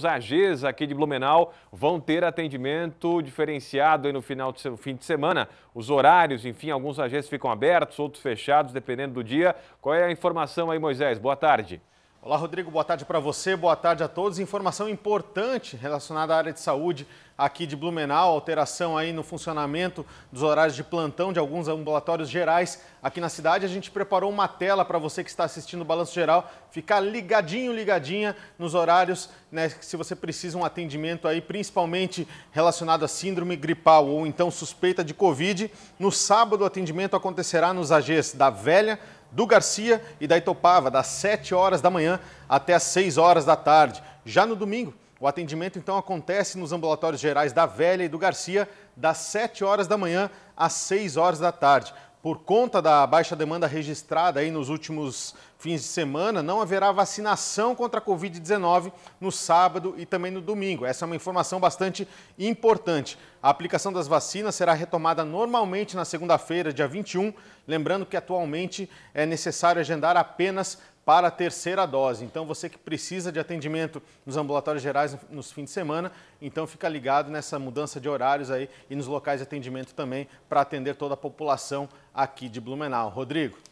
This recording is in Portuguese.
Os AGs aqui de Blumenau vão ter atendimento diferenciado no final de, fim de semana. Os horários, enfim, alguns AGs ficam abertos, outros fechados, dependendo do dia. Qual é a informação aí, Moisés? Boa tarde. Olá, Rodrigo. Boa tarde para você, boa tarde a todos. Informação importante relacionada à área de saúde aqui de Blumenau, alteração aí no funcionamento dos horários de plantão de alguns ambulatórios gerais aqui na cidade. A gente preparou uma tela para você que está assistindo o Balanço Geral ficar ligadinho, ligadinha nos horários, né, se você precisa um atendimento aí, principalmente relacionado a síndrome gripal ou então suspeita de Covid. No sábado, o atendimento acontecerá nos AGs da Velha, do Garcia e da Itopava, das 7 horas da manhã até as 6 horas da tarde. Já no domingo, o atendimento então acontece nos ambulatórios gerais da Velha e do Garcia, das 7 horas da manhã às 6 horas da tarde. Por conta da baixa demanda registrada aí nos últimos fins de semana, não haverá vacinação contra a Covid-19 no sábado e também no domingo. Essa é uma informação bastante importante. A aplicação das vacinas será retomada normalmente na segunda-feira, dia 21, lembrando que atualmente é necessário agendar apenas para a terceira dose. Então, você que precisa de atendimento nos ambulatórios gerais nos fins de semana, então fica ligado nessa mudança de horários aí e nos locais de atendimento também para atender toda a população aqui de Blumenau. Rodrigo.